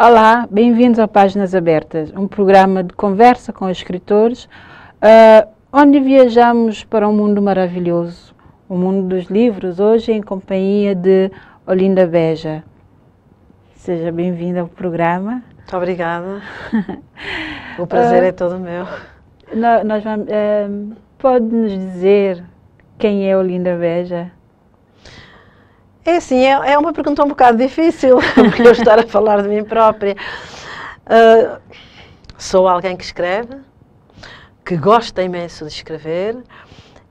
Olá, bem-vindos ao Páginas Abertas, um programa de conversa com escritores, uh, onde viajamos para um mundo maravilhoso, o um mundo dos livros, hoje em companhia de Olinda Beja. Seja bem-vinda ao programa. Muito obrigada. o prazer uh, é todo meu. Nós vamos, uh, ah, pode nos dizer quem é Olinda Beja? É assim, é, é uma pergunta um bocado difícil, porque eu estar a falar de mim própria. Uh, sou alguém que escreve, que gosta imenso de escrever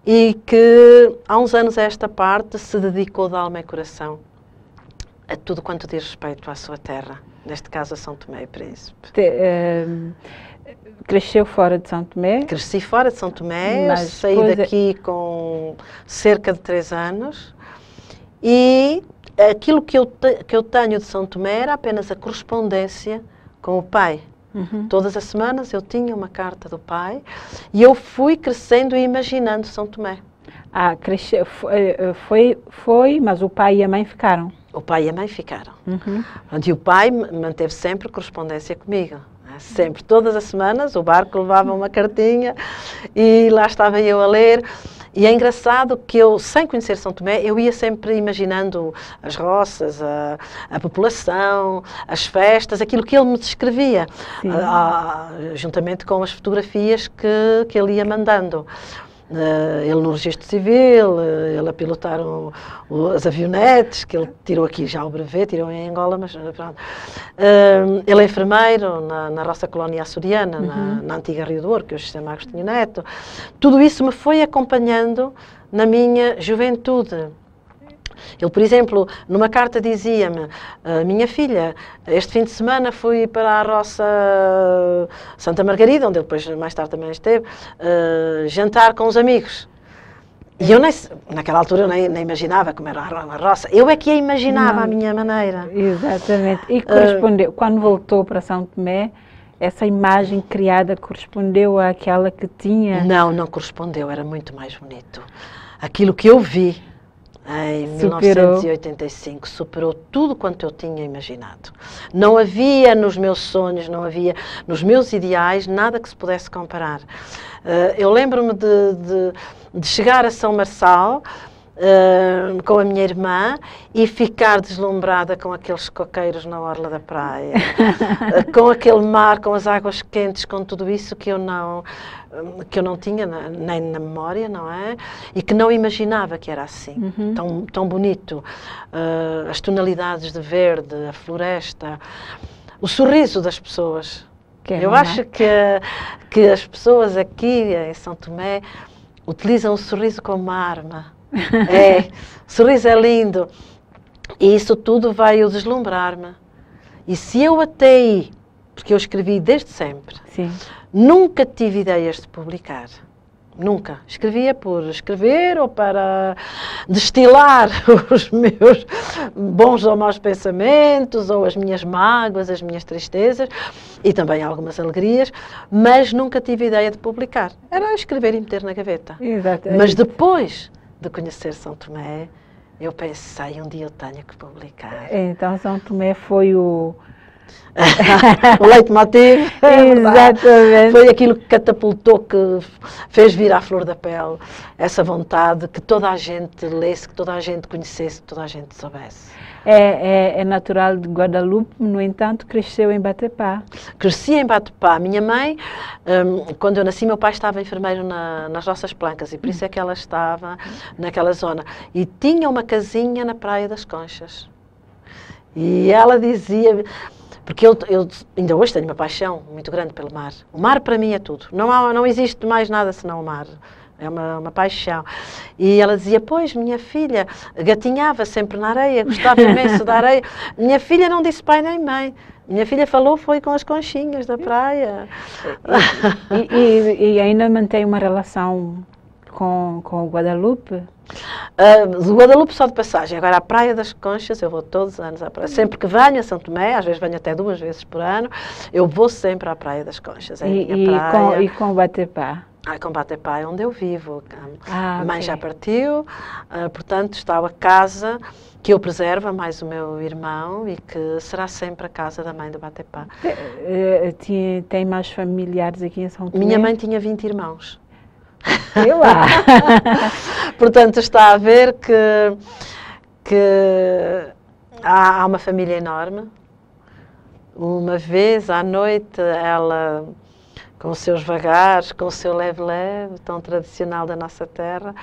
e que há uns anos a esta parte se dedicou de alma e coração a tudo quanto diz respeito à sua terra, neste caso a São Tomé e Príncipe. Te, ehm, cresceu fora de São Tomé? Cresci fora de São Tomé, saí daqui é... com cerca de três anos e aquilo que eu, te, que eu tenho de São Tomé era apenas a correspondência com o pai. Uhum. Todas as semanas eu tinha uma carta do pai e eu fui crescendo e imaginando São Tomé. Ah, cresce, eh, eh, foi, foi, mas o pai e a mãe ficaram? O pai e a mãe ficaram. Uhum. E o pai manteve sempre correspondência comigo né? sempre, todas as semanas, o barco levava uma cartinha e lá estava eu a ler. E é engraçado que eu, sem conhecer São Tomé, eu ia sempre imaginando as roças, a, a população, as festas, aquilo que ele me descrevia, a, a, juntamente com as fotografias que, que ele ia mandando. Eh, ele no registro civil, eh, ele a pilotar as avionetes, que ele tirou aqui já o brevet, tirou em Angola, mas eh, pronto. Uh, ele é enfermeiro na, na nossa colónia açoriana, uhum. na, na, antiga Rio do Ouro, que hoje se chama Agostinho Neto. Tudo isso me foi acompanhando na minha juventude. Ele, por exemplo, numa carta dizia-me: ah, Minha filha, este fim de semana fui para a roça ah, Santa Margarida, onde ele depois mais tarde também esteve, ah, jantar com os amigos. E eu, nem, naquela altura, eu nem, nem, imaginava como era a roça. Eu é que a imaginava Não, à minha maneira. Exatamente. E correspondeu. Uh, quando voltou para São Tomé, essa imagem criada correspondeu àquela que tinha? Não, não correspondeu, era muito mais bonito. Aquilo que eu vi em superou. 1985 superou tudo quanto eu tinha imaginado. Não havia nos meus sonhos, não havia nos meus ideais nada que se pudesse comparar. Uh, eu lembro-me de, de, de, chegar a São Marçal uh, com a minha irmã e ficar deslumbrada com aqueles coqueiros na orla da praia, uh, com aquele mar, com as águas quentes, com tudo isso que eu não que eu não tinha na, nem na memória, não é? E que não imaginava que era assim, uhum. tão, tão bonito. Uh, as tonalidades de verde, a floresta, o sorriso das pessoas. É, eu acho é? que, que as pessoas aqui em São Tomé utilizam o sorriso como arma. É, o sorriso é lindo. E isso tudo veio deslumbrar-me. E se eu até porque eu escrevi desde sempre, Sim. nunca tive ideias de publicar. Nunca. Escrevia por escrever ou para destilar os meus bons ou maus pensamentos, ou as minhas mágoas, as minhas tristezas e também algumas alegrias, mas nunca tive ideia de publicar. Era escrever e meter na gaveta. Exatamente. Mas depois de conhecer São Tomé, eu pensei, um dia eu tenho que publicar. Então, São Tomé foi o o leite mativo. É Exatamente. Foi aquilo que catapultou, que fez vir à flor da pele essa vontade que toda a gente lesse, que toda a gente conhecesse, que toda a gente soubesse. É, é, é natural de Guadalupe, no entanto, cresceu em Batepá. Cresci em Batepá. Minha mãe, um, quando eu nasci, meu pai estava enfermeiro na, nas nossas plancas e por isso é que ela estava naquela zona. E tinha uma casinha na Praia das Conchas. E ela dizia, porque eu, eu, ainda hoje tenho uma paixão muito grande pelo mar. O mar para mim é tudo. Não, há, não existe mais nada senão o mar. É uma, uma paixão. E ela dizia: Pois, minha filha, gatinhava sempre na areia, gostava imenso da areia. Minha filha não disse pai nem mãe. Minha filha falou foi com as conchinhas da praia. E, e, e, ainda mantém uma relação com, com o Guadalupe? Uh, Guadalupe só de passagem. Agora, a Praia das Conchas, eu vou todos os anos à praia. Sempre que venho a São Tomé, às vezes venho até duas vezes por ano, eu vou sempre à Praia das Conchas. É e, e, com, e com o Batepá? Ai, ah, é onde eu vivo. Ah, a mãe okay. já partiu, uh, portanto, está a casa que eu preservo, mais o meu irmão, e que será sempre a casa da mãe do Batepá. Tem, eh, eh, tem mais familiares aqui em São Tomé? Minha mãe tinha 20 irmãos. Sei lá. Portanto, está a ver que, que há, há uma família enorme. Uma vez à noite, ela com os seus vagares, com o seu leve-leve, tão tradicional da nossa terra,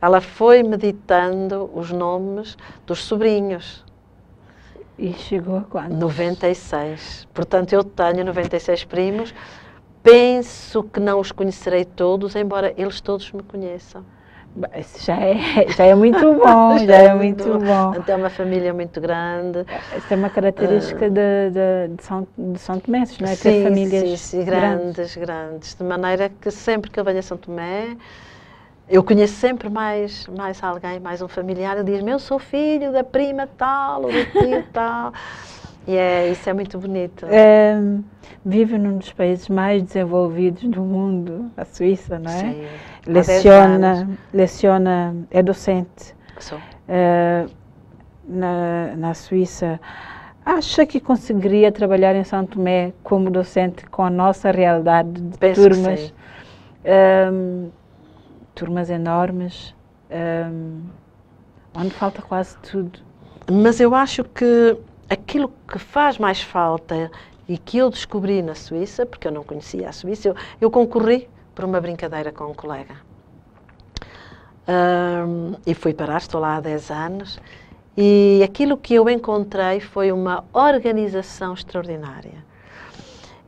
ela foi meditando os nomes dos sobrinhos. E chegou a quantos? 96. Portanto, eu tenho 96 primos penso que não os conhecerei todos, embora eles todos me conheçam. já é, já é muito bom, já, já, é, é muito, muito bom. bom. Então é uma família muito grande. Isso é uma característica uh, de, de, de, São, de São Tomé, não é? Sim, Ter famílias sim, sim, grandes, grandes, grandes. De maneira que sempre que eu venho a São Tomé, eu conheço sempre mais, mais alguém, mais um familiar, e diz-me, eu sou filho da prima tal, ou do tio tal. E yeah, é, isso é muito bonito. É, vive num dos países mais desenvolvidos do mundo, a Suíça, não é? Sim. Leciona, leciona, é docente. Sou. É, na, na Suíça. Acha que conseguiria trabalhar em São Tomé como docente com a nossa realidade de Penso turmas? Um, ehm, turmas enormes, um, ehm, onde falta quase tudo. Mas eu acho que aquilo que faz mais falta e que eu descobri na Suíça, porque eu não conhecia a Suíça, eu, eu concorri por uma brincadeira com um colega. Um, e fui parar, estou lá há 10 anos, e aquilo que eu encontrei foi uma organização extraordinária.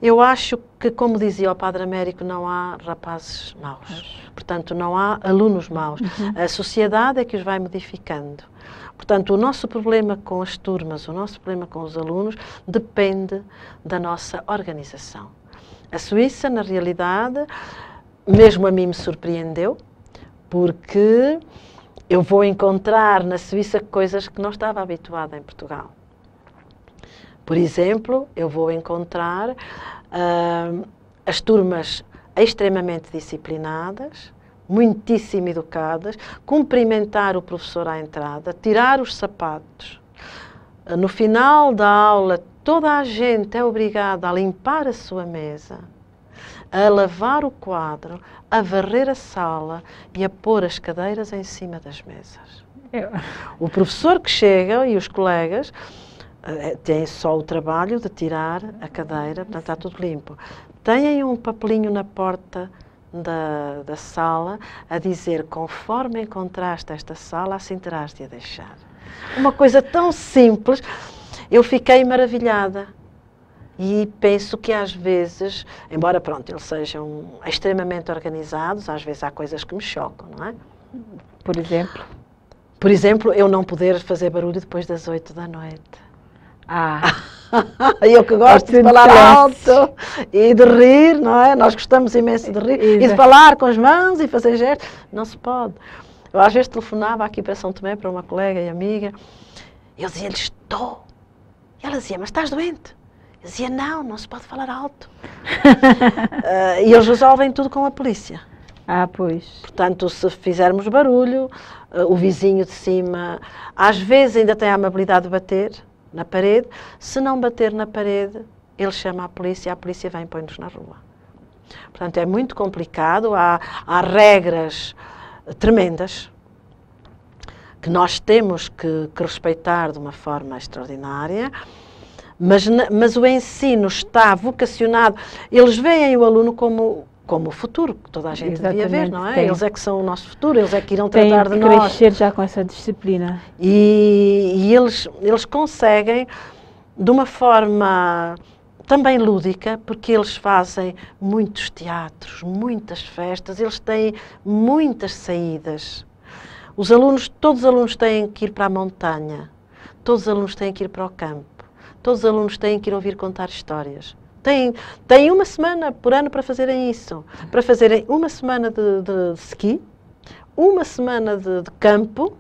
Eu acho que, como dizia o Padre Américo, não há rapazes maus. Portanto, não há alunos maus. Uhum. A sociedade é que os vai modificando. Portanto, o nosso problema com as turmas, o nosso problema com os alunos, depende da nossa organização. A Suíça, na realidade, mesmo a mim me surpreendeu, porque eu vou encontrar na Suíça coisas que não estava habituada em Portugal. Por exemplo, eu vou encontrar uh, as turmas extremamente disciplinadas, muitíssimo educadas, cumprimentar o professor à entrada, tirar os sapatos. No final da aula, toda a gente é obrigada a limpar a sua mesa, a lavar o quadro, a varrer a sala e a pôr as cadeiras em cima das mesas. Eu. O professor que chega e os colegas eh, têm só o trabalho de tirar a cadeira, portanto está tudo limpo. Têm um papelinho na porta da, da sala a dizer conforme encontraste esta sala, assim terás de a deixar. Uma coisa tão simples, eu fiquei maravilhada. E penso que às vezes, embora pronto, eles sejam extremamente organizados, às vezes há coisas que me chocam, não é? Por exemplo? Por exemplo, eu não poder fazer barulho depois das oito da noite. Ah. eu que gosto de falar alto e de rir, não é? Nós gostamos imenso de rir Exato. e de falar com as mãos e fazer gestos. Não se pode. Eu às vezes telefonava aqui para São Tomé para uma colega e amiga e eu dizia-lhe: Estou. E ela dizia: Mas estás doente? Eu dizia: Não, não se pode falar alto. uh, e eles resolvem tudo com a polícia. Ah, pois. Portanto, se fizermos barulho, uh, o vizinho de cima às vezes ainda tem a amabilidade de bater na parede. Se não bater na parede, ele chama a polícia e a polícia vem e põe-nos na rua. Portanto, é muito complicado, há, há regras eh, tremendas que nós temos que, que, respeitar de uma forma extraordinária, mas, mas o ensino está vocacionado. Eles veem o aluno como como o futuro, que toda a gente Exatamente, devia ver, não é? Tem. Eles é que são o nosso futuro, eles é que irão tratar de nós. crescer já com essa disciplina. E, e eles, eles conseguem, de uma forma também lúdica, porque eles fazem muitos teatros, muitas festas, eles têm muitas saídas. Os alunos, todos os alunos têm que ir para a montanha, todos os alunos têm que ir para o campo, todos os alunos têm que ir ouvir contar histórias. Têm, têm uma semana por ano para fazerem isso. Para fazerem uma semana de, de ski, uma semana de, de campo,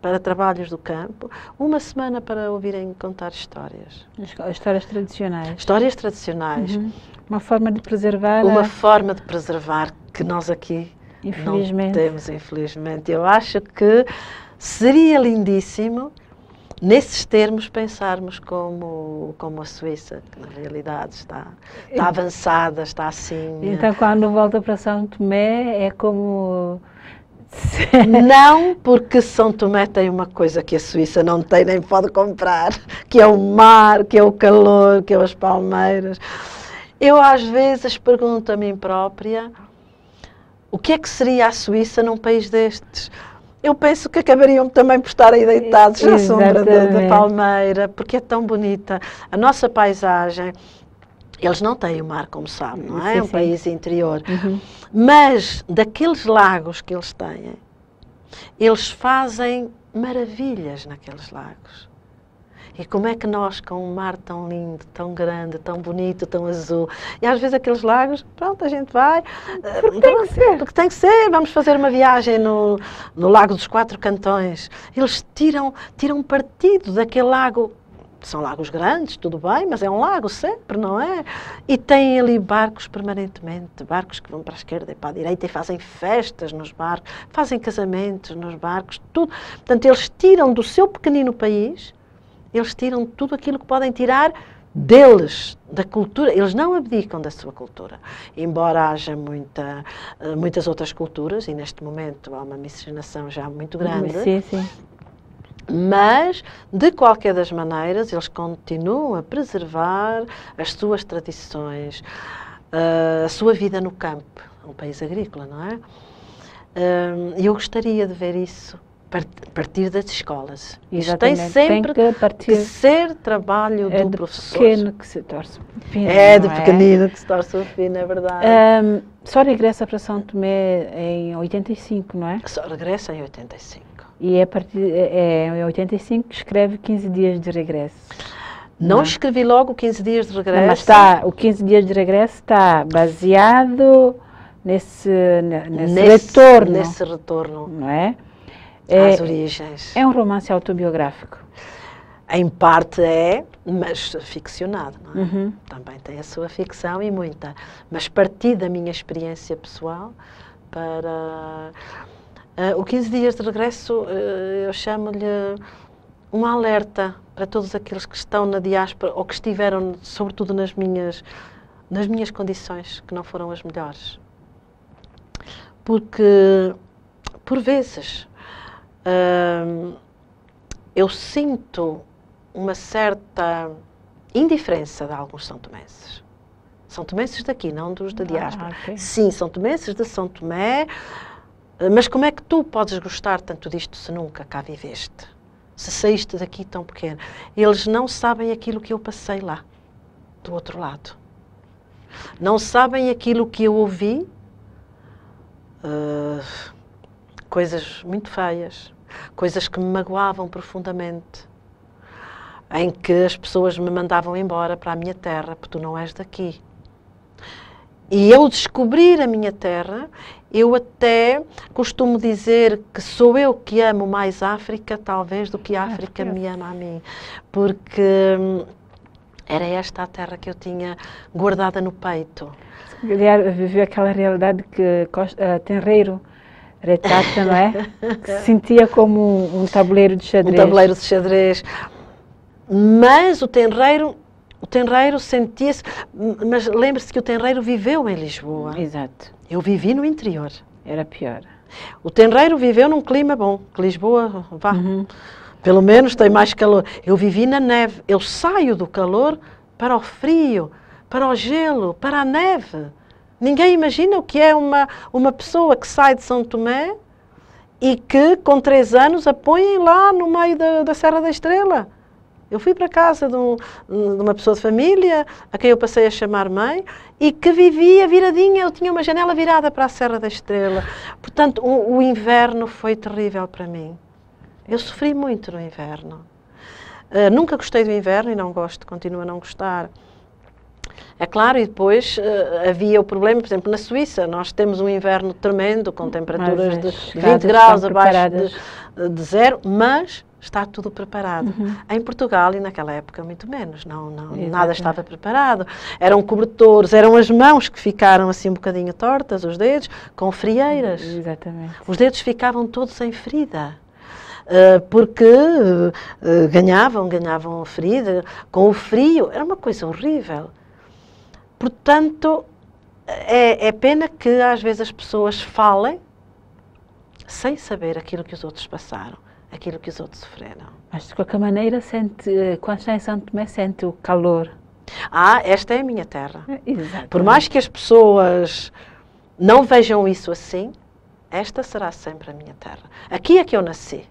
para trabalhos do campo, uma semana para ouvirem contar histórias. Histórias tradicionais. Histórias tradicionais. Uhum. Uma forma de preservar. Uma a... forma de preservar que nós aqui infelizmente. não temos, infelizmente. Eu acho que seria lindíssimo nesses termos, pensarmos como, como a Suíça, que na realidade está, está avançada, está assim. Então, quando volta para São Tomé, é como. Não, porque São Tomé tem uma coisa que a Suíça não tem nem pode comprar, que é o mar, que é o calor, que é as palmeiras. Eu às vezes pergunto a mim própria o que é que seria a Suíça num país destes? eu penso que acabariam também por estar aí deitados Exatamente. à sombra da, da palmeira, porque é tão bonita. A nossa paisagem, eles não têm o mar, como sabem, não é? Sim, é um país interior. Uhum. Mas daqueles lagos que eles têm, eles fazem maravilhas naqueles lagos. E como é que nós, com um mar tão lindo, tão grande, tão bonito, tão azul, e às vezes aqueles lagos, pronto, a gente vai. Eh, porque, então tem, que ser. porque tem que ser. Vamos fazer uma viagem no, no Lago dos Quatro Cantões. Eles tiram, tiram partido daquele lago são lagos grandes, tudo bem, mas é um lago sempre, não é? E têm ali barcos permanentemente, barcos que vão para a esquerda e para a direita e fazem festas nos barcos, fazem casamentos nos barcos, tudo. Portanto, eles tiram do seu pequenino país eles tiram tudo aquilo que podem tirar deles, da cultura, eles não abdicam da sua cultura, embora haja muita, eh, muitas outras culturas, e neste momento há uma miscigenação já muito grande. Sim, sim. Mas, de qualquer das maneiras, eles continuam a preservar as suas tradições, eh, a sua vida no campo, é um país agrícola, não é? Ehm, eu gostaria de ver isso partir das escolas. Isto tem sempre tem que, partir... que, ser trabalho é do de professor. pequeno que se torce fino. É, de é? pequenino é? que se torce o fino, é verdade. Um, só regressa para São Tomé em 85, não é? Só regressa em 85. E é a partir, é, é em 85 que escreve 15 dias de regresso. Não, não, é? escrevi logo 15 tá, dias de regresso. Não, mas está, o 15 dias de regresso está baseado nesse, nesse, nesse retorno. Nesse retorno. Não é? É, origens. É um romance autobiográfico. Em parte é, mas ficcionado, é? Uhum. Também tem a sua ficção e muita. Mas parti da minha experiência pessoal para. Uh, o 15 dias de regresso, uh, eu chamo-lhe um alerta para todos aqueles que estão na diáspora ou que estiveram, sobretudo nas minhas, nas minhas condições, que não foram as melhores. Porque, por vezes, eu sinto uma certa indiferença de alguns são tomenses. São tomenses daqui, não dos da ah, diáspora. Ah, okay. Sim, são tomenses de São Tomé, ah, mas como é que tu podes gostar tanto disto se nunca cá viveste? Se saíste daqui tão pequeno? Eles não sabem aquilo que eu passei lá, do outro lado. Não sabem aquilo que eu ouvi, uh, coisas muito feias, coisas que me magoavam profundamente, em que as pessoas me mandavam embora para a minha terra, porque tu não és daqui. E eu descobrir a minha terra, eu até costumo dizer que sou eu que amo mais África, talvez, do que a ah, África me ama a mim, porque hum, era esta a terra que eu tinha guardada no peito. Se viveu aquela realidade que uh, eh, Tenreiro retata, não é? Que sentia como um, tabuleiro de xadrez. Um tabuleiro de xadrez. Mas o tenreiro, o tenreiro sentia-se, mas lembre-se que o tenreiro viveu em Lisboa. Exato. Eu vivi no interior. Era pior. O tenreiro viveu num clima bom, que Lisboa vá. Uhum. Pelo menos tem mais calor. Eu vivi na neve. Eu saio do calor para o frio, para o gelo, para a neve. Ninguém imagina o que é uma, uma pessoa que sai de São Tomé e que, com três anos, a põem lá no meio da, da Serra da Estrela. Eu fui para casa de, um, de, uma pessoa de família, a quem eu passei a chamar mãe, e que vivia viradinha, eu tinha uma janela virada para a Serra da Estrela. Portanto, o, o inverno foi terrível para mim. Eu sofri muito no inverno. Uh, nunca gostei do inverno e não gosto, continuo a não gostar. É claro, e depois uh, havia o problema, por exemplo, na Suíça, nós temos um inverno tremendo, com temperaturas de 20 graus abaixo de, eh, de zero, mas está tudo preparado. Uhum. Em Portugal e naquela época muito menos, não, não nada estava preparado. Eram cobertores, eram as mãos que ficaram assim um bocadinho tortas, os dedos, com frieiras. Exatamente. Os dedos ficavam todos em ferida. Uh, porque uh, ganhavam, ganhavam ferida, com o frio, era uma coisa horrível. Portanto, é, é pena que às vezes as pessoas falem sem saber aquilo que os outros passaram, aquilo que os outros sofreram. Mas de qualquer maneira, sente, quando está em Santo Tomé, sente o calor. Ah, esta é a minha terra. É, exatamente. Por mais que as pessoas não vejam isso assim, esta será sempre a minha terra. Aqui é que eu nasci.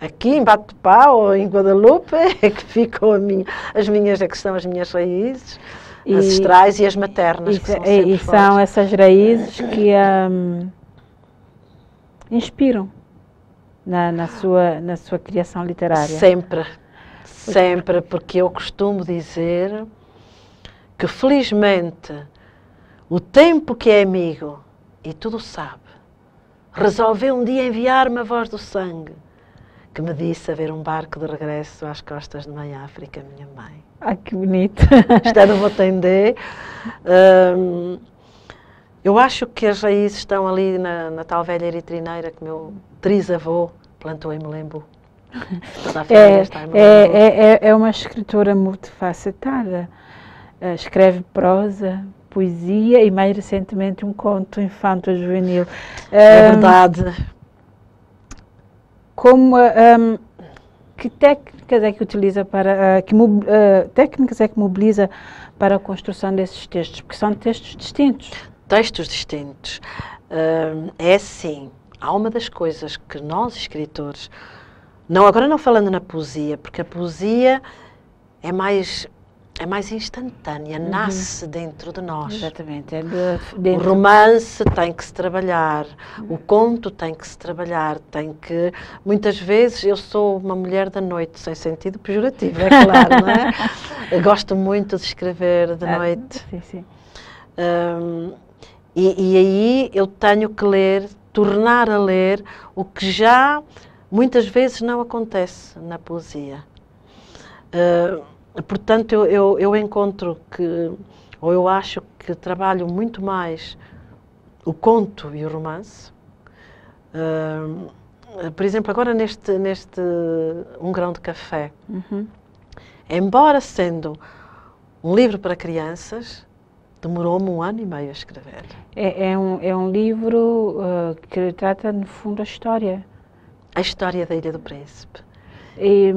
Aqui em Batupá ou em Guadalupe é que ficam minha, as minhas, é que são as minhas raízes. E, Ancestrais e as maternas. E, que são, é, e, e são essas raízes que um, inspiram na, na, sua, na sua criação literária. Sempre, sempre, porque eu costumo dizer que felizmente o tempo que é amigo e tudo sabe, resolveu um dia enviar-me a voz do sangue que me disse haver um barco de regresso às costas de Mãe África, minha mãe. Ah, que bonito! Isto no é Motendê. Um, eu acho que as raízes estão ali na, na tal velha eritrineira que meu trisavô plantou em Melembu. É, é, é, é, é, uma escritora multifacetada. Eh, escreve prosa, poesia e mais recentemente um conto infanto-juvenil. É hum, verdade como um, ah, que técnicas é que utiliza para ah, que uh, técnicas é que mobiliza para a construção desses textos, porque são textos distintos. Textos distintos. Uh, é assim, há uma das coisas que nós escritores, não agora não falando na poesia, porque a poesia é mais é mais instantânea, uhum. nasce dentro de nós. Exatamente. É de, o romance tem que se trabalhar, uhum. o conto tem que se trabalhar, tem que. Muitas vezes eu sou uma mulher da noite, sem sentido pejorativo, é claro, não é? Gosto muito de escrever de ah, noite. Ah, sim, sim. Um, e, e aí eu tenho que ler, tornar a ler o que já muitas vezes não acontece na poesia. Uh, Portanto, eu, eu, eu encontro que, ou eu acho que trabalho muito mais o conto e o romance. Uh, por exemplo, agora neste, neste Um Grão de Café, uhum. embora sendo um livro para crianças, demorou-me um ano e meio a escrever. É, é um, é um livro uh, que trata, no fundo, a história. A história da Ilha do Príncipe. E,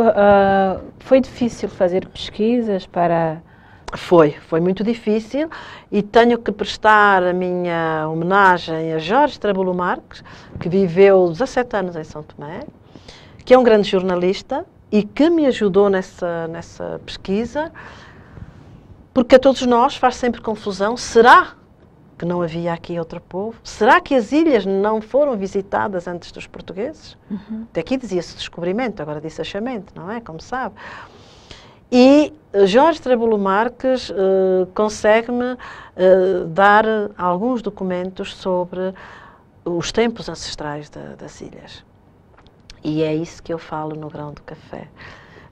Uh, foi difícil fazer pesquisas para. Foi, foi muito difícil e tenho que prestar a minha homenagem a Jorge Trabulo Marques, que viveu 17 anos em São Tomé, que é um grande jornalista e que me ajudou nessa, nessa pesquisa, porque a todos nós faz sempre confusão, será que não havia aqui outro povo? Será que as ilhas não foram visitadas antes dos portugueses? Uhum. Até aqui dizia-se descobrimento, agora disse achamento, não é? Como sabe. E eh, Jorge Trabulo Marques uh, consegue-me uh, dar alguns documentos sobre os tempos ancestrais das ilhas. E é isso que eu falo no Grão do Café.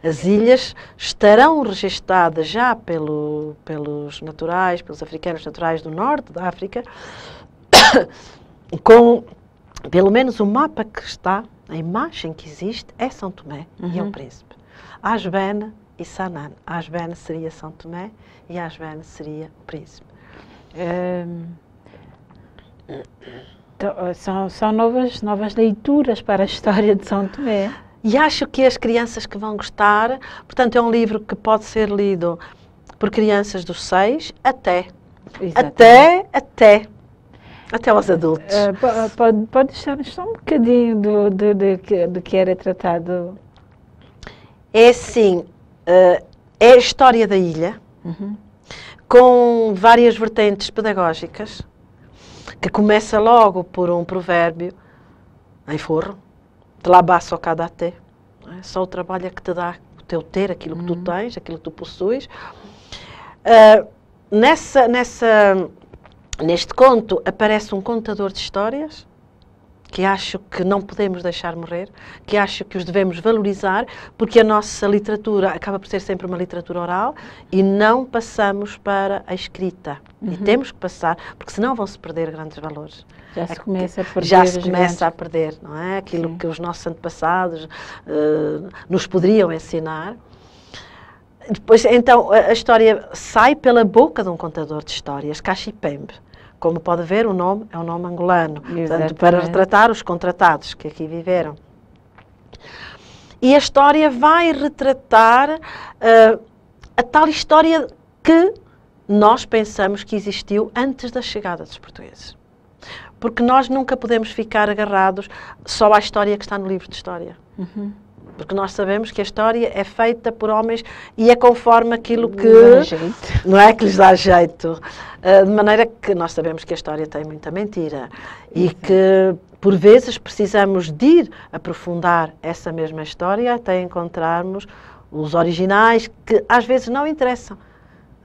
As ilhas estarão registadas já pelo, pelos naturais, pelos africanos naturais do norte da África, com pelo menos o mapa que está, a imagem que existe, é São Tomé uhum. e é o uhum. Príncipe. Asbene e Sanan. Asbene seria São Tomé e Asbene seria o Príncipe. Ehm, então, são, são novas, novas leituras para a história de São Tomé. E acho que as crianças que vão gostar, portanto, é um livro que pode ser lido por crianças dos 6 até. Exatamente. Até, até. Até aos adultos. Uh, pode, pode deixar-nos só um bocadinho do, do, do, do, que era tratado? É assim, uh, é a história da ilha, uhum. com várias vertentes pedagógicas, que começa logo por um provérbio em forro, Tlabá Socadaté. Né? Só o trabalho é que te dá o teu ter, aquilo que tu uhum. tens, aquilo que tu possuis. Uh, nessa, nessa, neste conto aparece um contador de histórias que acho que não podemos deixar morrer, que acho que os devemos valorizar, porque a nossa literatura acaba por ser sempre uma literatura oral e não passamos para a escrita. Uhum. E temos que passar, porque senão vão-se perder grandes valores. Já se começa a perder. Já se começa grandes... a perder, não é? Aquilo Sim. que os nossos antepassados uh, nos poderiam ensinar. Depois, então, a, a história sai pela boca de um contador de histórias, Cachipembe. Como pode ver, o nome é um nome angolano, portanto, para retratar os contratados que aqui viveram. E a história vai retratar uh, a tal história que nós pensamos que existiu antes da chegada dos portugueses. Porque nós nunca podemos ficar agarrados só à história que está no livro de história. Uhum porque nós sabemos que a história é feita por homens e é conforme aquilo que não, é que lhes dá jeito. Ah, de maneira que nós sabemos que a história tem muita mentira e que por vezes precisamos de ir aprofundar essa mesma história até encontrarmos os originais que às vezes não interessam.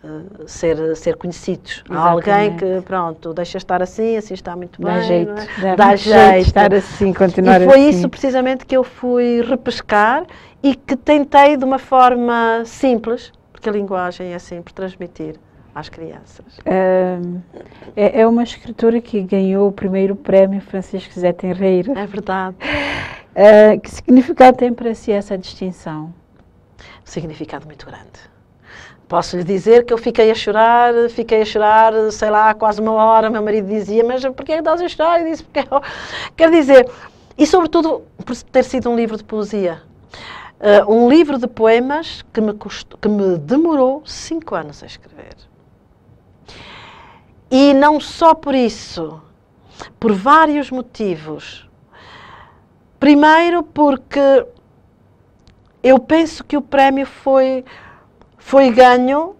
Uh, ser, ser conhecidos. Há alguém que, pronto, deixa estar assim, assim está muito bem Dá Jeito, é? Dá jeito. jeito. estar assim, continuar E foi assim. isso precisamente que eu fui repescar e que tentei de uma forma simples, porque a linguagem é sempre assim transmitir às crianças? É, é uma escritora que ganhou o primeiro prémio Francisco Zé Tenreiro. É verdade. É, que significado tem para si essa distinção? significado muito grande. Posso lhe dizer que eu fiquei a chorar, fiquei a chorar, sei lá, quase uma hora. Meu marido dizia, mas por que estás a chorar? Eu disse, porque eu... Quer dizer, e sobretudo por ter sido um livro de poesia. Uh, um livro de poemas que me, que me demorou cinco anos a escrever. E não só por isso, por vários motivos. Primeiro, porque eu penso que o prémio foi, foi ganho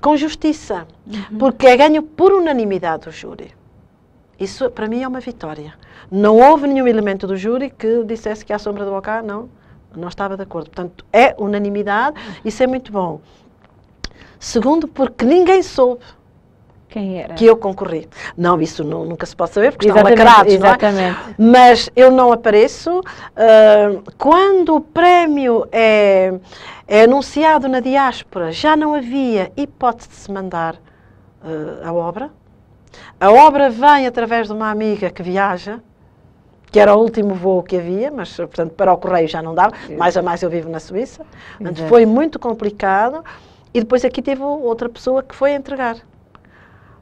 com justiça, uhum. porque é ganho por unanimidade do júri. Isso, para mim, é uma vitória. Não houve nenhum elemento do júri que dissesse que a sombra do Bocá não, não estava de acordo. Portanto, é unanimidade, uhum. isso é muito bom. Segundo, porque ninguém soube quem era? Que eu concorri. Não, isso não, nunca se pode saber, porque exatamente, estão lacrados, exatamente. não é? Mas eu não apareço. Uh, quando o prémio é, é anunciado na diáspora, já não havia hipótese de se mandar uh, a obra. A obra vem através de uma amiga que viaja, que era o último voo que havia, mas, portanto, para o correio já não dava. Mais a mais eu vivo na Suíça. Portanto, foi muito complicado. E depois aqui teve outra pessoa que foi entregar.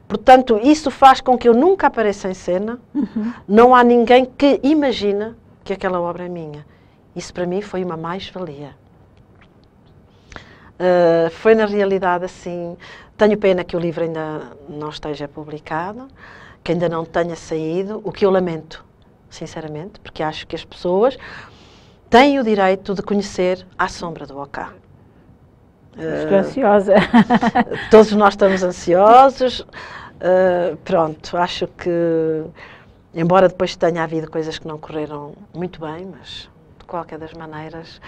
Portanto, isso faz com que eu nunca apareça em cena, uhum. não há ninguém que imagina que aquela obra é minha. Isso para mim foi uma mais-valia. Uh, foi na realidade assim. Tenho pena que o livro ainda não esteja publicado, que ainda não tenha saído, o que eu lamento, sinceramente, porque acho que as pessoas têm o direito de conhecer a sombra do Ocá. Estou eh, ansiosa. Todos nós estamos ansiosos. Uh, pronto, acho que, embora depois tenha havido coisas que não correram muito bem, mas de qualquer das maneiras,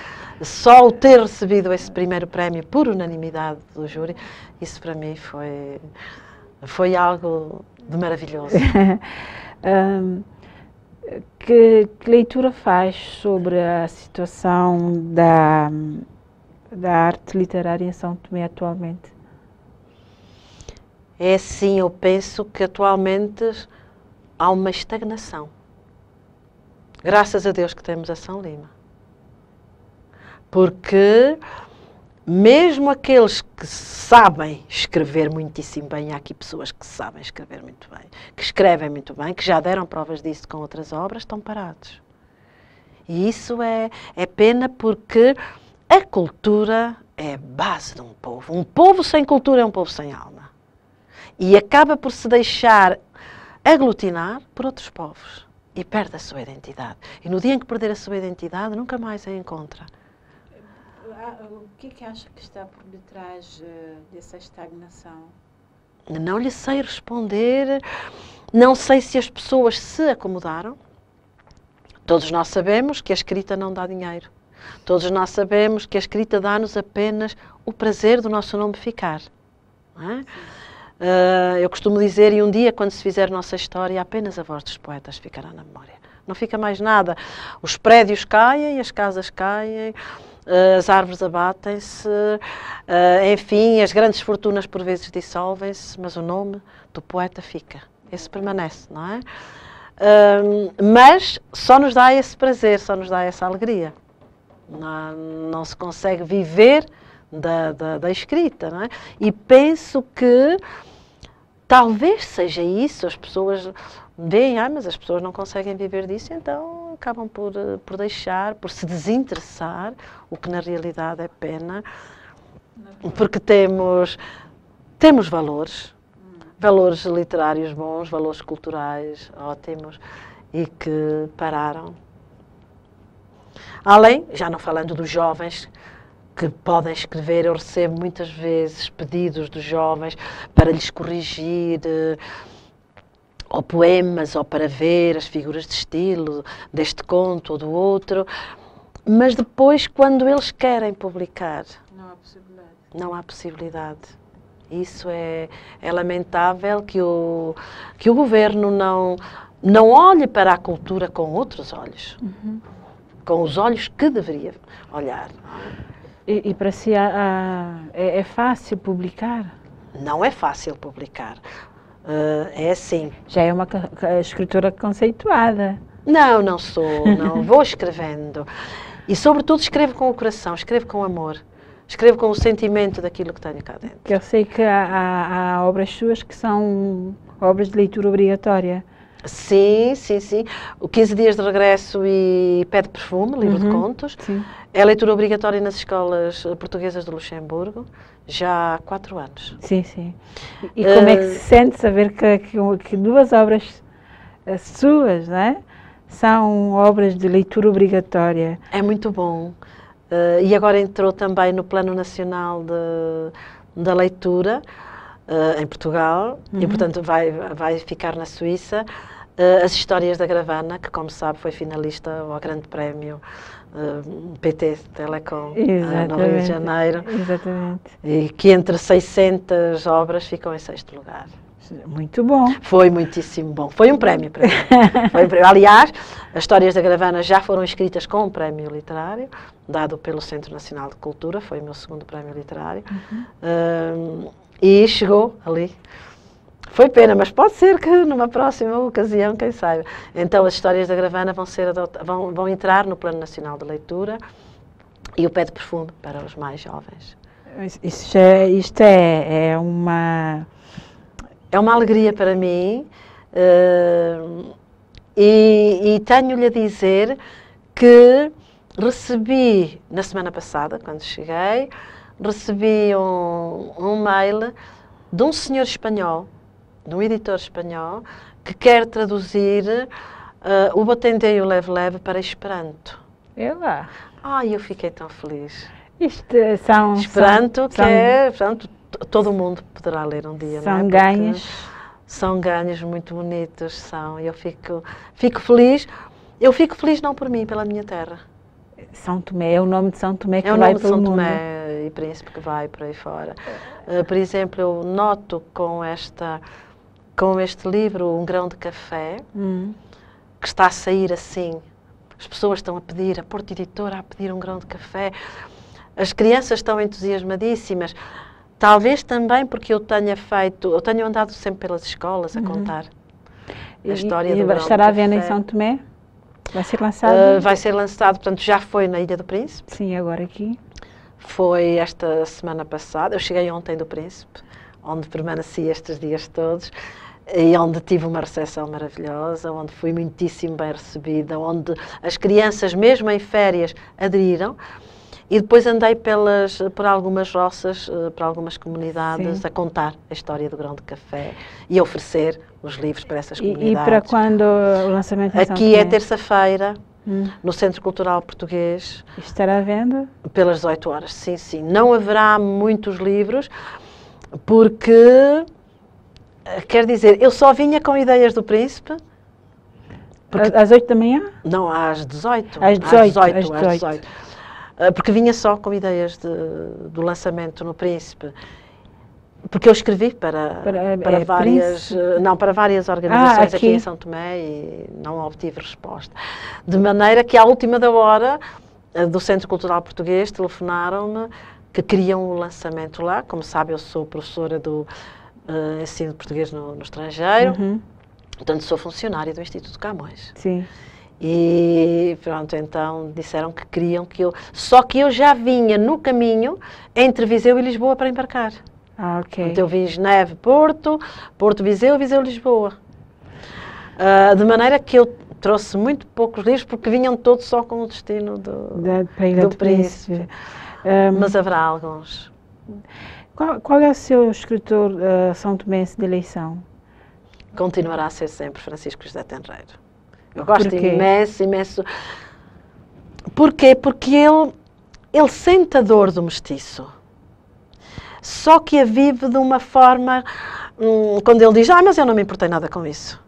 só o ter recebido esse primeiro prémio por unanimidade do júri, isso para mim foi, foi algo de maravilhoso. um, que, que leitura faz sobre a situação da da arte literária em São Tomé atualmente? É sim, eu penso que atualmente há uma estagnação. Graças a Deus que temos a São Lima. Porque mesmo aqueles que sabem escrever muitíssimo bem, há aqui pessoas que sabem escrever muito bem, que escrevem muito bem, que já deram provas disso com outras obras, estão parados. E isso é, é pena porque a cultura é a base de um povo. Um povo sem cultura é um povo sem alma. E acaba por se deixar aglutinar por outros povos e perde a sua identidade. E no dia em que perder a sua identidade, nunca mais a encontra. Ah, o que é que acha que está por detrás eh, dessa estagnação? Não lhe sei responder, não sei se as pessoas se acomodaram. Todos nós sabemos que a escrita não dá dinheiro. Todos nós sabemos que a escrita dá-nos apenas o prazer do nosso nome ficar. É? Uh, eu costumo dizer, e um dia, quando se fizer nossa história, apenas a voz dos poetas ficará na memória. Não fica mais nada. Os prédios caem, as casas caem, as árvores abatem-se, ah, enfim, as grandes fortunas por vezes dissolvem-se, mas o nome do poeta fica. Esse permanece, não é? Ah, mas só nos dá esse prazer, só nos dá essa alegria. Não, não se consegue viver da, da, da escrita, não é? E penso que talvez seja isso, as pessoas veem, ah, mas as pessoas não conseguem viver disso, então acabam por, eh, por deixar, por se desinteressar, o que na realidade é pena, porque temos, temos valores, valores literários bons, valores culturais ótimos, e que pararam Além, já não falando dos jovens que podem escrever, eu recebo muitas vezes pedidos dos jovens para lhes corrigir eh, ou poemas, ou para ver as figuras de estilo deste conto ou do outro, mas depois, quando eles querem publicar, não há possibilidade. Não há possibilidade. Isso é, é lamentável que o, que o governo não, não olhe para a cultura com outros olhos. Uhum com os olhos que deveria olhar. É? E, e para si há, há, é, é, fácil publicar? Não é fácil publicar. Uh, é assim. Já é uma escritora conceituada. Não, não sou, não. Vou escrevendo. E, sobretudo, escrevo com o coração, escrevo com amor. Escrevo com o sentimento daquilo que tenho cá dentro. Eu sei que há, há obras suas que são obras de leitura obrigatória. Sim, sim, sim. O 15 dias de regresso e Pé de Perfume, livro uhum, de contos. Sim. É leitura obrigatória nas escolas eh, portuguesas do Luxemburgo, já há quatro anos. Sim, sim. E, e uh, como é que se sente saber que, que, que duas obras eh, suas, né, são obras de leitura obrigatória? É muito bom. Uh, e agora entrou também no Plano Nacional de, da Leitura, uh, em Portugal, uhum. e portanto vai, vai ficar na Suíça. Eh, as histórias da Gravana, que, como sabe, foi finalista ao Grande Prémio uh, eh, PT Telecom uh, no Rio de Janeiro. Exatamente. E que entre 600 obras ficou em sexto lugar. Muito bom. Foi muitíssimo bom. Foi um prémio para mim. um prémio. Aliás, as histórias da Gravana já foram escritas com um prémio literário, dado pelo Centro Nacional de Cultura, foi o meu segundo prémio literário, uhum. e chegou ali foi pena, mas pode ser que numa próxima ocasião, quem saiba. Então, as histórias da Gravana vão, ser vão, vão entrar no Plano Nacional de Leitura e o Pé de Perfume para os mais jovens. Isto é, isto é, é uma... É uma alegria para mim uh, e, e tenho-lhe a dizer que recebi, na semana passada, quando cheguei, recebi um, um mail de um senhor espanhol um editor espanhol, que quer traduzir uh, o Botendei o Leve Leve para Esperanto. É lá. Ai, eu fiquei tão feliz. Isto eh, são... Esperanto, são, que é, são, é... Portanto, todo mundo poderá ler um dia, São é? ganhos. São ganhos muito bonitos, são. Eu fico, fico feliz. Eu fico feliz não por mim, pela minha terra. São Tomé, é o nome de São Tomé é que vai para o mundo. É o nome de São mundo. Tomé e Príncipe que vai por aí fora. Uh, por exemplo, eu noto com esta com este livro, Um Grão de Café, hum. que está a sair assim. As pessoas estão a pedir, a Porta Editora a pedir um grão de café. As crianças estão entusiasmadíssimas. Talvez também porque eu tenha feito, eu tenho andado sempre pelas escolas a uhum. contar uhum. a história e, do e grão estará à venda em São Tomé? Vai ser lançado? Uh, vai ser lançado, portanto, já foi na Ilha do Príncipe. Sim, agora aqui. Foi esta semana passada. Eu cheguei ontem do Príncipe, onde permaneci estes dias todos e onde tive uma recepção maravilhosa, onde fui muitíssimo bem recebida, onde as crianças, mesmo em férias, aderiram. E depois andei pelas, por algumas roças, eh, por algumas comunidades, Sim. a contar a história do grão de café e a oferecer os livros para essas comunidades. E, e para quando o lançamento? é? Aqui é terça-feira, Hum. no Centro Cultural Português. Estará à venda? Pelas 18 horas, sim, sim. Não haverá muitos livros, porque eh, quer dizer, eu só vinha com ideias do príncipe. Porque às 8 da manhã? Não, às 18. Às 18. Às 18, às 18. Às 18. Eh, porque vinha só com ideias de, do lançamento no Príncipe. Porque eu escrevi para, para, é, para é, várias eh, não para várias organizações ah, aqui. aqui. em São Tomé e não obtive resposta. De maneira que à última da hora do Centro Cultural Português telefonaram-me que queriam o lançamento lá. Como sabe, eu sou professora do uh, ensino português no, no estrangeiro, uhum. portanto sou funcionária do Instituto Camões. Sim. E pronto, então disseram que queriam que eu. Só que eu já vinha no caminho entre Viseu e Lisboa para embarcar. Ah, ok. Então eu vim Geneve, Porto, Porto Viseu, Viseu Lisboa. Uh, de maneira que eu trouxe muito poucos livros porque vinham todos só com o destino do, da, do, do príncipe. príncipe. Um, Mas haverá alguns. Qual, qual é o seu escritor uh, São Tomé de eleição? Continuará a ser sempre Francisco José Tenreiro. Eu gosto imenso, imenso. Porquê? Porque ele, ele sente a dor do mestiço. Só que a vive de uma forma. Hum, quando ele diz, ah, mas eu não me importei nada com isso.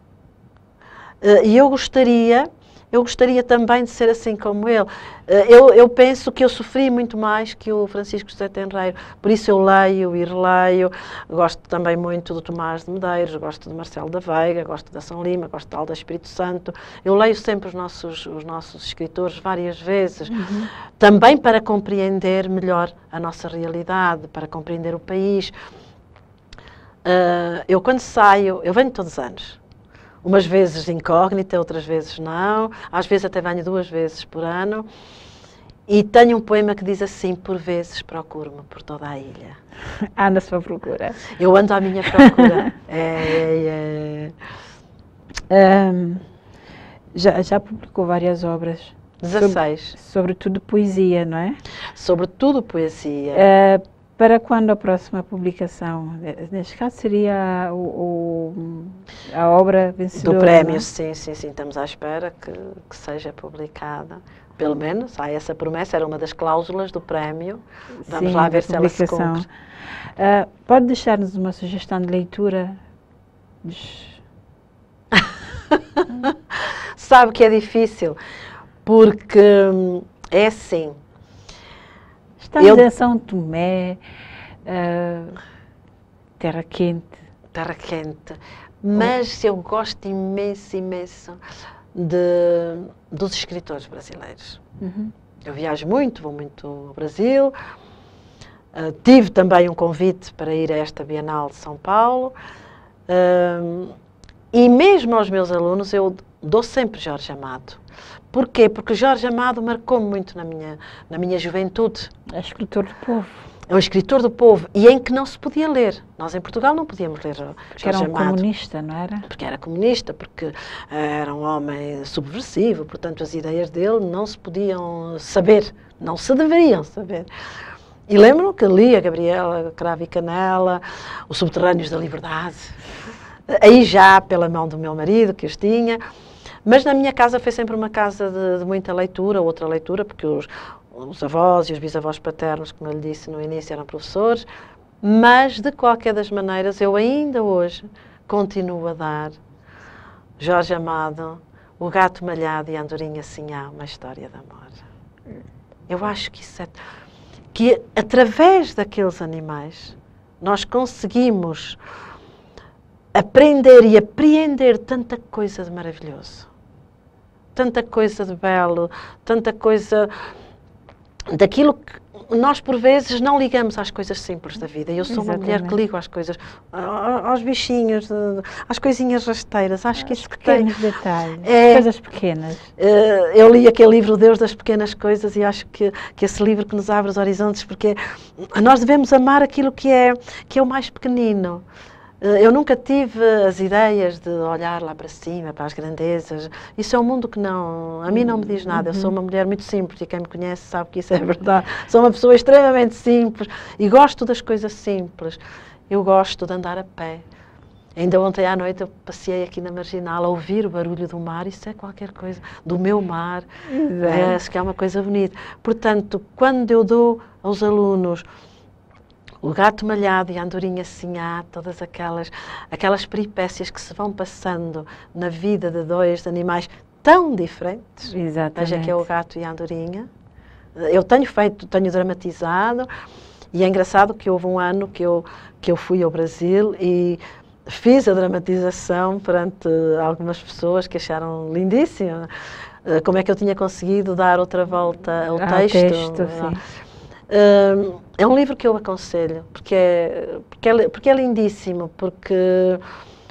Eh, e eu gostaria eu gostaria também de ser assim como ele. Eh, eu, eu penso que eu sofri muito mais que o Francisco José Tenreiro. Por isso eu leio e releio. Gosto também muito do Tomás de Medeiros, gosto de Marcelo da Veiga, gosto da São Lima, gosto de da Espírito Santo. Eu leio sempre os nossos, os nossos escritores várias vezes. Uhum. Também para compreender melhor a nossa realidade, para compreender o país. Uh, eu quando saio, eu venho todos os anos, umas vezes incógnita, outras vezes não, às vezes até venho duas vezes por ano. E tenho um poema que diz assim: Por vezes procuro-me por toda a ilha. Anda à sua procura. Eu ando à minha procura. é, é, é. Um, já, já publicou várias obras. 16. Sobre, sobretudo poesia, não é? Sobretudo poesia. Uh, para quando a próxima publicação? Neste caso seria o, o a obra vencedora? Do é? prémio, não? sim, sim, sim. Estamos à espera que, que seja publicada. Pelo menos, há ah, essa promessa, era uma das cláusulas do prémio. Vamos sim, lá ver se ela se cumpre. Uh, pode deixar-nos uma sugestão de leitura? Sabe que é difícil, porque hum, é assim Estamos eu... em São Tomé, uh, terra quente. Terra quente. Mas eu gosto imenso, imenso de, dos escritores brasileiros. Uhum. Eu viajo muito, vou muito ao Brasil. Uh, tive também um convite para ir a esta Bienal de São Paulo. Uh, e mesmo aos meus alunos, eu dou sempre Jorge Amado. Porquê? Porque Jorge Amado marcou muito na minha, na minha juventude. É escritor do povo. É um escritor do povo e em que não se podia ler. Nós em Portugal não podíamos ler. Porque Jorge era um Amado. comunista, não era? Porque era comunista, porque era um homem subversivo, portanto as ideias dele não se podiam saber, não se deveriam saber. E lembro que li a Gabriela Cravo e Canela, Os Subterrâneos da Liberdade, aí já pela mão do meu marido, que os tinha. Mas na minha casa foi sempre uma casa de, de muita leitura, outra leitura, porque os, os avós e os bisavós paternos, como eu lhe disse no início, eram professores, mas de qualquer das maneiras eu ainda hoje continuo a dar Jorge Amado, O Gato Malhado e a Andorinha Sinhá, uma história de amor. Eu acho que isso é. que através daqueles animais nós conseguimos aprender e apreender tanta coisa de maravilhoso tanta coisa de belo, tanta coisa daquilo que nós por vezes não ligamos às coisas simples da vida. Eu sou Exatamente. uma mulher que ligo às coisas, aos bichinhos, às coisinhas rasteiras. Acho que isso que tem. detalhes, é, coisas pequenas. Eh, eu li aquele livro Deus das Pequenas Coisas e acho que, que esse livro que nos abre os horizontes, porque nós devemos amar aquilo que é, que é o mais pequenino. Eh, eu nunca tive as ideias de olhar lá para cima, para as grandezas. Isso é um mundo que não, a mim não me diz nada. Eu sou uma uhum. mulher muito simples e quem me conhece sabe que isso é verdade. Sou uma pessoa extremamente simples e gosto das coisas simples. Eu gosto de andar a pé. Ainda ontem à noite eu passei aqui na Marginal a ouvir o barulho do mar, isso é qualquer coisa, do meu mar, é, acho eh, que é uma coisa bonita. Portanto, quando eu dou aos alunos o gato malhado e a andorinha sinhá, assim, todas aquelas, aquelas peripécias que se vão passando na vida de dois animais tão diferentes. Exatamente. Veja que é o gato e a andorinha. Eu tenho feito, tenho dramatizado e é engraçado que houve um ano que eu, que eu fui ao Brasil e fiz a dramatização perante algumas pessoas que acharam lindíssima. Eh, como é que eu tinha conseguido dar outra volta ao texto? texto? texto é? sim é um livro que eu aconselho, porque é, porque é, porque é lindíssimo, porque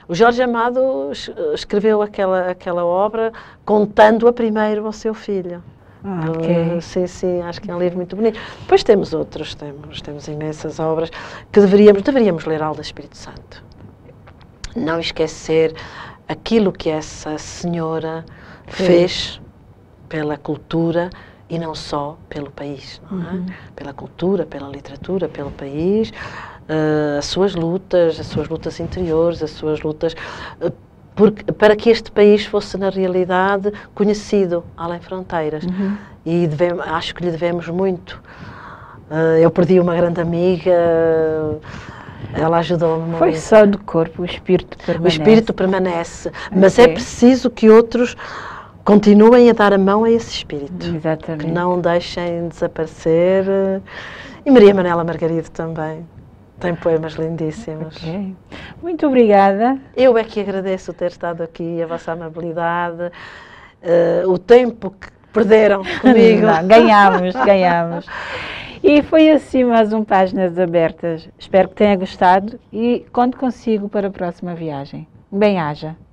o Jorge Amado escreveu aquela, aquela obra contando-a primeiro ao seu filho. Ah, ah, okay. Sim, sim, acho que é um livro muito bonito. Depois temos outros, temos, temos imensas obras que deveríamos, deveríamos ler Alda Espírito Santo. Não esquecer aquilo que essa senhora fez pela cultura, e não só pelo país, não é? Uhum. Pela cultura, pela literatura, pelo país, uh, as suas lutas, as suas lutas interiores, as suas lutas uh, porque, para que este país fosse, na realidade, conhecido além fronteiras. Uhum. E devemos, acho que lhe devemos muito. Uh, eu perdi uma grande amiga, ela ajudou-me muito. Foi só do corpo, o espírito permanece. O espírito permanece, mas é preciso que outros continuem a dar a mão a esse espírito. Exatamente. Que não deixem desaparecer. E Maria Manela Margarido também. Tem poemas lindíssimos. Okay. Muito obrigada. Eu é que agradeço ter estado aqui, a vossa amabilidade, uh, o tempo que perderam comigo. Não, ganhámos, ganhámos. E foi assim mais um Páginas Abertas. Espero que tenha gostado e conto consigo para a próxima viagem. Bem-haja.